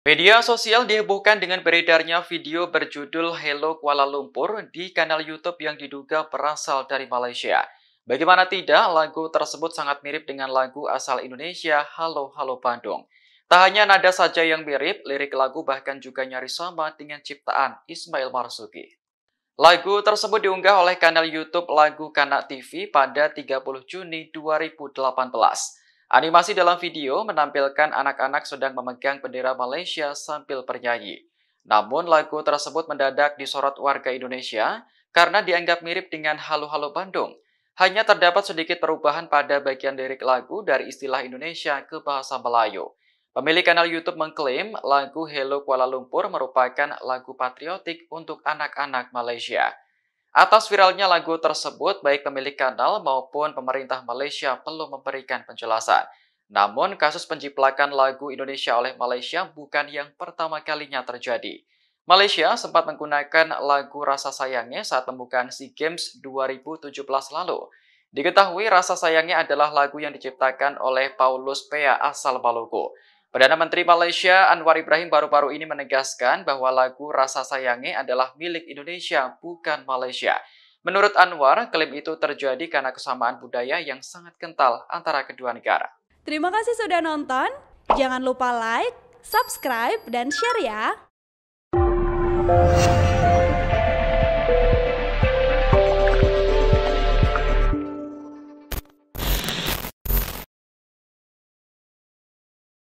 Media sosial dihebohkan dengan beredarnya video berjudul Hello Kuala Lumpur di kanal YouTube yang diduga berasal dari Malaysia. Bagaimana tidak, lagu tersebut sangat mirip dengan lagu asal Indonesia Halo Halo Bandung. Tak hanya nada saja yang mirip, lirik lagu bahkan juga nyaris sama dengan ciptaan Ismail Marzuki. Lagu tersebut diunggah oleh kanal YouTube Lagu Kanak TV pada 30 Juni 2018. Animasi dalam video menampilkan anak-anak sedang memegang bendera Malaysia sambil bernyanyi. Namun lagu tersebut mendadak disorot warga Indonesia karena dianggap mirip dengan Halo-Halo Bandung. Hanya terdapat sedikit perubahan pada bagian lirik lagu dari istilah Indonesia ke bahasa Melayu. Pemilik kanal YouTube mengklaim lagu Hello Kuala Lumpur merupakan lagu patriotik untuk anak-anak Malaysia. Atas viralnya lagu tersebut, baik pemilik kanal maupun pemerintah Malaysia perlu memberikan penjelasan. Namun, kasus penjiplakan lagu Indonesia oleh Malaysia bukan yang pertama kalinya terjadi. Malaysia sempat menggunakan lagu Rasa Sayangnya saat pembukaan SEA Games 2017 lalu. Diketahui Rasa Sayangnya adalah lagu yang diciptakan oleh Paulus Pea asal Maluku. Perdana Menteri Malaysia Anwar Ibrahim baru-baru ini menegaskan bahwa lagu Rasa Sayangi adalah milik Indonesia, bukan Malaysia. Menurut Anwar, klaim itu terjadi karena kesamaan budaya yang sangat kental antara kedua negara. Terima kasih sudah nonton. Jangan lupa like, subscribe, dan share ya.